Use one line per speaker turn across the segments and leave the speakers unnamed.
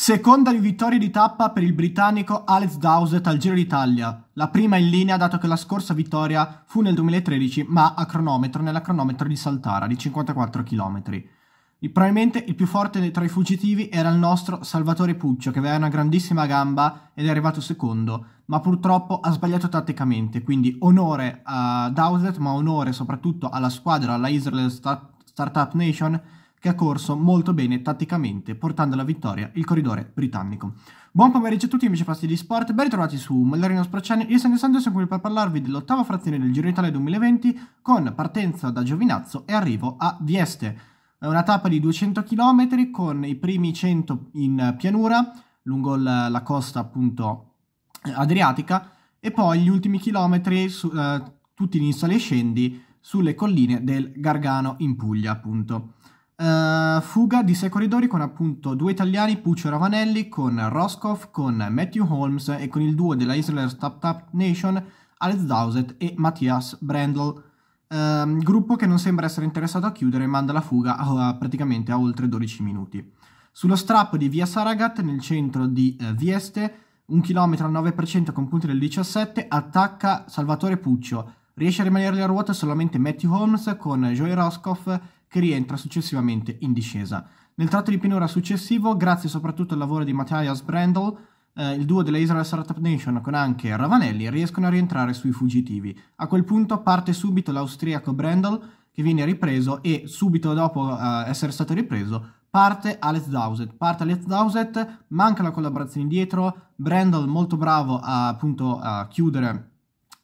Seconda vittoria di tappa per il britannico Alex Dowsett al Giro d'Italia, la prima in linea dato che la scorsa vittoria fu nel 2013 ma a cronometro nella cronometro di Saltara di 54 km. E probabilmente il più forte tra i fuggitivi era il nostro Salvatore Puccio che aveva una grandissima gamba ed è arrivato secondo, ma purtroppo ha sbagliato tatticamente, quindi onore a Dowsett ma onore soprattutto alla squadra, alla Israel Startup Nation che ha corso molto bene tatticamente, portando alla vittoria il corridore britannico. Buon pomeriggio a tutti, amici fasti di sport, ben ritrovati su Mallarino Spracciani. Io sono Alessandro, sono qui per parlarvi dell'ottava frazione del Giro d'Italia 2020 con partenza da Giovinazzo e arrivo a Vieste. È una tappa di 200 km con i primi 100 in pianura, lungo la, la costa appunto adriatica, e poi gli ultimi chilometri, su, eh, tutti in sale e scendi, sulle colline del Gargano in Puglia appunto. Uh, fuga di sei corridori con appunto due italiani, Puccio Ravanelli, con Roscoff, con Matthew Holmes e con il duo della Isler Tap Tap Nation, Alex Dowsett e Mattias Brandl. Uh, ehm, gruppo che non sembra essere interessato a chiudere e manda la fuga a, a, praticamente a oltre 12 minuti. Sullo strappo di via Saragat, nel centro di uh, Vieste, un chilometro al 9% con punti del 17, attacca Salvatore Puccio. Riesce a rimanere a ruota solamente Matthew Holmes con Joey Roscoff che rientra successivamente in discesa. Nel tratto di pianura successivo, grazie soprattutto al lavoro di Matthias Brendel, eh, il duo della Israel Startup Nation con anche Ravanelli riescono a rientrare sui fuggitivi. A quel punto parte subito l'austriaco Brendel, che viene ripreso e subito dopo eh, essere stato ripreso parte Alex Dowsett, parte Alex Dowsett, manca la collaborazione indietro, Brendel molto bravo a, appunto a chiudere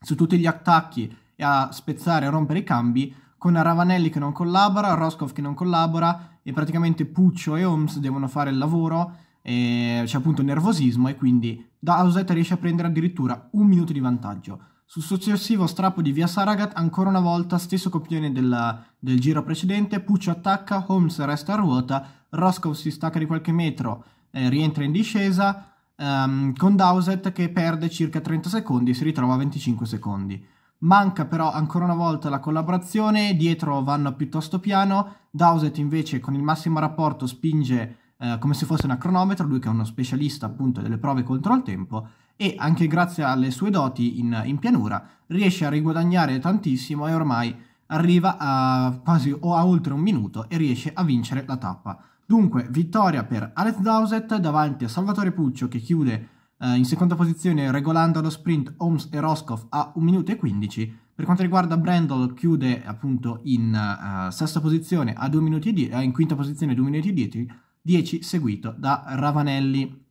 su tutti gli attacchi e a spezzare e rompere i cambi, con Ravanelli che non collabora, Roscoff che non collabora e praticamente Puccio e Holmes devono fare il lavoro e c'è appunto nervosismo e quindi da riesce a prendere addirittura un minuto di vantaggio. Sul successivo strappo di via Saragat, ancora una volta, stesso copione del, del giro precedente, Puccio attacca, Holmes resta a ruota, Roscoff si stacca di qualche metro, eh, rientra in discesa, um, con Dowsett che perde circa 30 secondi e si ritrova a 25 secondi. Manca però ancora una volta la collaborazione, dietro vanno piuttosto piano, Dowsett invece con il massimo rapporto spinge eh, come se fosse una cronometro, lui che è uno specialista appunto delle prove contro il tempo e anche grazie alle sue doti in, in pianura riesce a riguadagnare tantissimo e ormai arriva a quasi o a oltre un minuto e riesce a vincere la tappa. Dunque vittoria per Alex Dowsett davanti a Salvatore Puccio che chiude Uh, in seconda posizione, regolando lo sprint, Holmes e Roscoff a 1 minuto e 15. Per quanto riguarda Brendel, chiude appunto in uh, sesta posizione a 2 minuti e 10, uh, eh, in quinta posizione a 2 minuti e 10, 10 seguito da Ravanelli,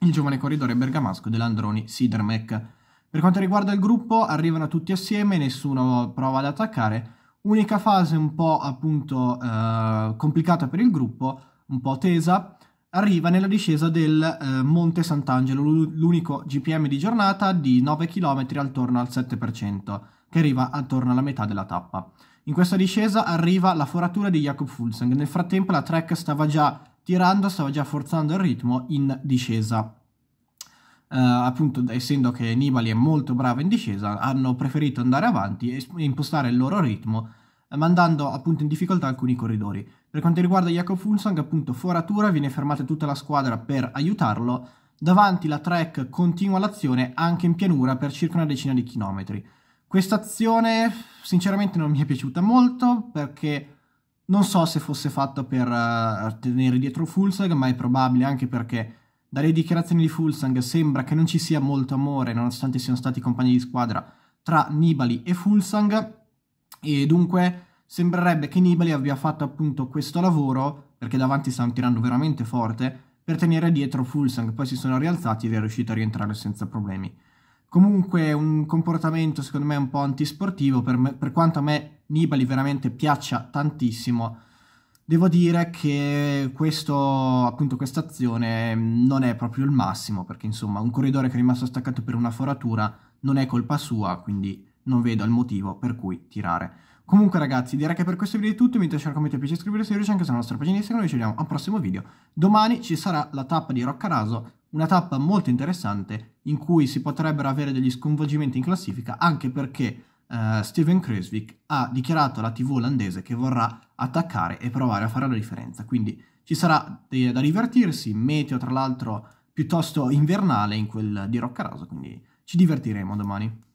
il giovane corridore bergamasco dell'Androni Sidermec. Per quanto riguarda il gruppo, arrivano tutti assieme, nessuno prova ad attaccare. Unica fase un po' appunto complicata per il gruppo, un po' tesa, arriva nella discesa del eh, Monte Sant'Angelo, l'unico GPM di giornata di 9 km attorno al 7%, che arriva attorno alla metà della tappa. In questa discesa arriva la foratura di Jakob Fulsang, nel frattempo la track stava già tirando, stava già forzando il ritmo in discesa. Uh, appunto essendo che Nibali è molto bravo in discesa hanno preferito andare avanti e impostare il loro ritmo mandando appunto in difficoltà alcuni corridori. Per quanto riguarda Jakob Fulsang, appunto foratura, viene fermata tutta la squadra per aiutarlo. Davanti la track continua l'azione anche in pianura per circa una decina di chilometri. Questa azione sinceramente non mi è piaciuta molto perché non so se fosse fatta per uh, tenere dietro Fulsang, ma è probabile anche perché dalle dichiarazioni di Fulsang sembra che non ci sia molto amore, nonostante siano stati compagni di squadra, tra Nibali e Fulsang. E dunque sembrerebbe che Nibali abbia fatto appunto questo lavoro, perché davanti stanno tirando veramente forte, per tenere dietro Fulsang, poi si sono rialzati ed è riuscito a rientrare senza problemi. Comunque un comportamento secondo me un po' antisportivo, per, me, per quanto a me Nibali veramente piaccia tantissimo, devo dire che questo, appunto questa azione non è proprio il massimo, perché insomma un corridore che è rimasto staccato per una foratura non è colpa sua, quindi non vedo il motivo per cui tirare. Comunque ragazzi, direi che per questo video è tutto, mi piace commento, piace se riuscite anche sulla nostra pagina Instagram, noi ci vediamo al prossimo video. Domani ci sarà la tappa di Roccaraso, una tappa molto interessante in cui si potrebbero avere degli sconvolgimenti in classifica, anche perché uh, Steven Kresvik ha dichiarato alla TV olandese che vorrà attaccare e provare a fare la differenza, quindi ci sarà da divertirsi, meteo tra l'altro piuttosto invernale in quel di Roccaraso, quindi ci divertiremo domani.